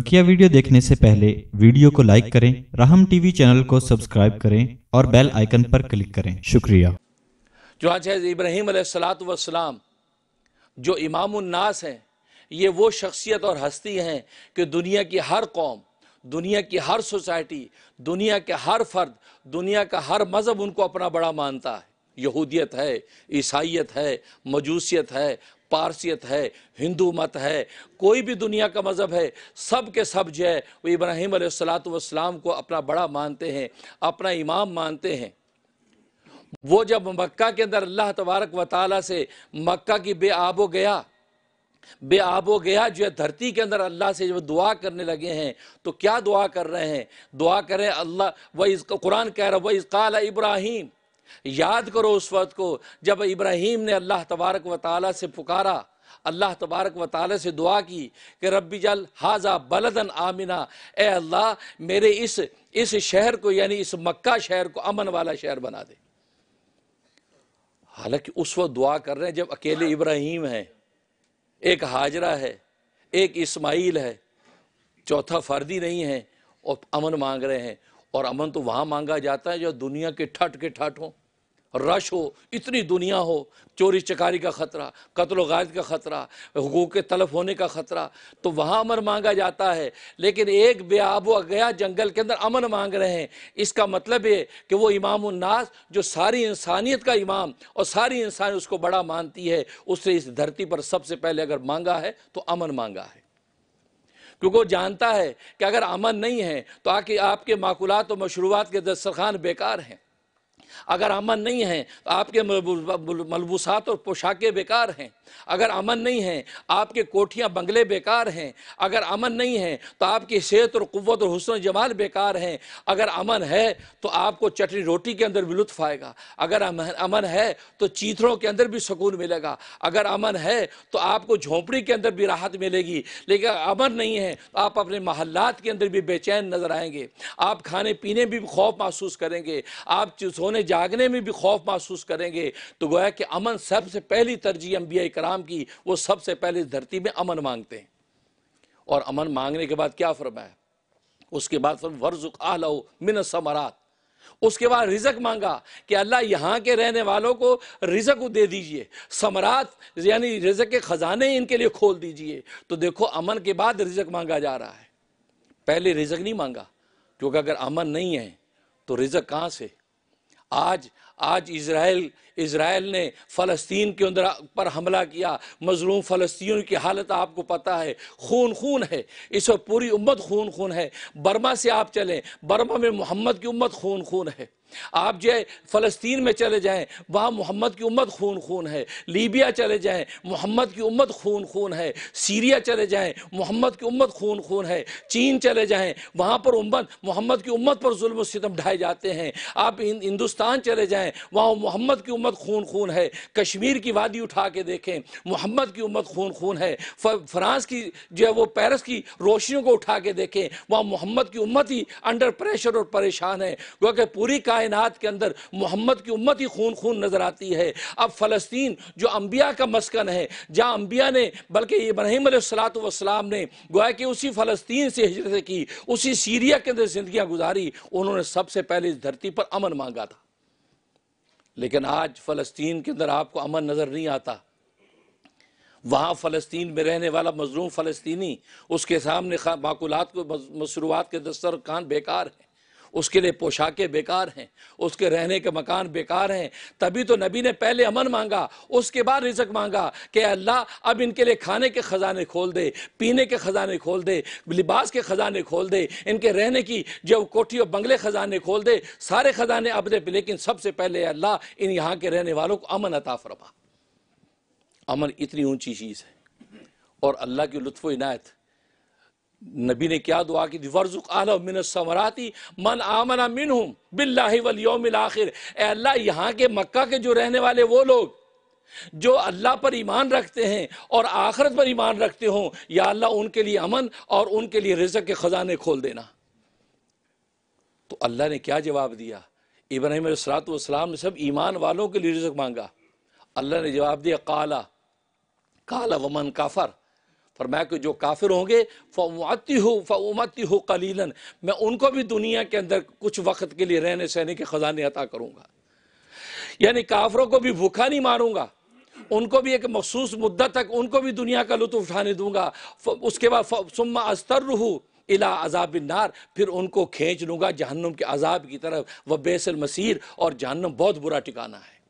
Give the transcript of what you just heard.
बकिया वीडियो देखने से पहले वीडियो को लाइक करें राहम टीवी चैनल को सब्सक्राइब करें और बेल आइकन पर क्लिक करें शुक्रिया जो आज इब्राहिम सलाम जो इमाम हैं ये वो शख्सियत और हस्ती हैं कि दुनिया की हर कौम दुनिया की हर सोसाइटी दुनिया के हर फर्द दुनिया का हर मज़हब उनको अपना बड़ा मानता है यहूदियत है ईसाइत है मजूसियत है पारसियत है हिंदू मत है कोई भी दुनिया का मज़हब है सब के सब जो है वो इब्राहिम सलाम को अपना बड़ा मानते हैं अपना इमाम मानते हैं वो जब मक्का के अंदर अल्लाह तबारक व ताली से मक्का की आबो गया आबो गया जो है धरती के अंदर अल्लाह से जब दुआ करने लगे हैं तो क्या दुआ कर रहे हैं दुआ करें अल्लाह व इस कुरान कह रहा व इसकाल इब्राहिम याद करो उस वक्त को जब इब्राहिम ने अल्लाह तबारक व ताली से पुकारा अल्लाह तबारक व ताली से दुआ की कि रब्बी जल हाजा बलदन आमिना ए अल्लाह मेरे इस इस शहर को यानी इस मक्का शहर को अमन वाला शहर बना दे हालांकि उस वक्त दुआ कर रहे हैं जब अकेले इब्राहिम हैं एक हाजरा है एक इस्माइल है चौथा फर्दी नहीं है और अमन मांग रहे हैं और अमन तो वहाँ मांगा जाता है जो दुनिया के ठट के ठट हों रश हो इतनी दुनिया हो चोरी चकारी का ख़तरा कत्ल गायद का ख़तरा हकूक़ के तलफ होने का ख़तरा तो वहाँ अमन मांगा जाता है लेकिन एक बेआब गया जंगल के अंदर अमन मांग रहे हैं इसका मतलब ये कि वो इमाम उन्नास जो सारी इंसानियत का इमाम और सारी इंसानियत उसको बड़ा मानती है उससे इस धरती पर सबसे पहले अगर मांगा है तो अमन मांगा है क्योंकि वो जानता है कि अगर अमन नहीं है तो आके आपके माकूलत और मशरूबात के दस्तरखान बेकार हैं अगर अमन नहीं है तो आपके मलबूसात और पोशाकें बेकार हैं अगर अमन नहीं है आपके कोठियाँ बंगले बेकार हैं अगर अमन नहीं है तो आपकी सेहत और कुत और हसन जमाल बेकार हैं अगर अमन है तो आपको चटनी रोटी के अंदर भी लुत्फ आएगा अगर अमन है तो चीथड़ों के अंदर भी सुकून मिलेगा अगर अमन है तो आपको झोंपड़ी के अंदर भी राहत मिलेगी लेकिन अमन नहीं है तो आप अपने मोहल्लात के अंदर भी बेचैन नज़र आएंगे आप खाने पीने भी खौफ महसूस करेंगे आप सोने में जागने में भी खौफ महसूस करेंगे तो गोया कि अमन सबसे पहली तरजीह अम्बिया कराम की वो सबसे पहले इस धरती में अमन मांगते हैं और अमन मांगने के बाद क्या फरमाया उसके बाद फिर वर्जुक आलो मिन समरात उसके बाद रिजक मांगा कि अल्लाह यहां के रहने वालों को रिजक दे दीजिए समरात यानी रिजक के ख़जाने इनके लिए खोल दीजिए तो देखो अमन के बाद रिजक मांगा जा रहा है पहले रिजक नहीं मांगा क्योंकि अगर अमन नहीं है तो रिजक कहां से आज आज इसराइल इसराइल ने फ़लस्तीन के अंदर पर हमला किया मजलूम फ़लस्तियों की हालत आपको पता है खून खून है इस वक्त पूरी उम्मत खून खून है बर्मा से आप चलें बर्मा में मोहम्मद की उम्मत खून खून है आप जो फ़लस्तीन में चले जाएं वहां मोहम्मद की उम्मत खून खून है लीबिया चले जाएं मोहम्मद की उम्मत खून खून है सीरिया चले जाएं मोहम्मद की उम्मत खून खून है चीन चले जाएं वहां पर उम्मत मोहम्मद की उम्मत पर जुल्म सितम ढाए जाते हैं आप हिंदुस्तान चले जाएं वहां मोहम्मद की उम्मत खून खून है कश्मीर की वादी उठा के देखें मोहम्मद की उम्मत खून खून है फ्रांस की जो है वो पेरिस की रोशनियों को उठा के देखें वहां मोहम्मद की उम्मत ही अंडर प्रेशर और परेशान है क्योंकि पूरी का कायनात के अंदर मोहम्मद की उम्मत ही खून खून नज़र आती है अब फ़लस्तीन जो अम्बिया का मस्कन है जहाँ अम्बिया ने बल्कि इब्राहिम सलातम ने गोया कि उसी फ़लस्तीन से हिजरत की उसी सीरिया के अंदर ज़िंदियाँ गुजारी उन्होंने सबसे पहले इस धरती पर अमन मांगा था लेकिन आज फ़लस्तीन के अंदर आपको अमन नज़र नहीं आता वहां फ़लस्तीन में रहने वाला मजलूम फ़लस्तीनी उसके सामने माकूलत को मसरूआत के दस्तर खान बेकार है उसके लिए पोशाकें बेकार हैं उसके रहने के मकान बेकार हैं तभी तो नबी ने पहले अमन मांगा उसके बाद रिजक मांगा कि अल्लाह अब इनके लिए खाने के ख़जाने खोल दे पीने के ख़जाने खोल दे लिबास के ख़जाने खोल दे इनके रहने की जो कोठी और बंगले ख़जाने खोल दे सारे ख़जाने अब दे लेकिन सबसे पहले अल्लाह इन यहाँ के रहने वालों को अमन अता फरमा अमन इतनी ऊंची चीज़ है और अल्लाह की लुत्फ़ इनायत नबी ने क्या दुआ की थी वर्जुक आलमिन समराती मन आमना मिन हूँ बिल्ला वलियोमिल आखिर अल्लाह यहाँ के मक्का के जो रहने वाले वो लोग जो अल्लाह पर ईमान रखते हैं और आखरत पर ईमान रखते हों या अल्लाह उनके लिए अमन और उनके लिए रिजक के ख़जाने खोल देना तो अल्लाह ने क्या जवाब दिया इब्राहिम सलातम ने सब ईमान वालों के लिए रिजक मांगा अल्लाह ने जवाब दिया काला काला वमन काफर फरमाया कि जो काफिर होंगे फ़ाती हो फ़ाती हो कलीलन मैं उनको भी दुनिया के अंदर कुछ वक्त के लिए रहने सहने के ख़जाने अता करूँगा यानी काफरों को भी भूखा नहीं मारूंगा उनको भी एक मखसूस मुद्दा तक उनको भी दुनिया का लुत्फ उठाने दूंगा उसके बाद सुम्मा अस्तर रहू इला अजाब नार फिर उनको खींच लूँगा जहन्नम के अजाब की तरफ व बेसल मसीर और जहन्नम बहुत बुरा ठिकाना है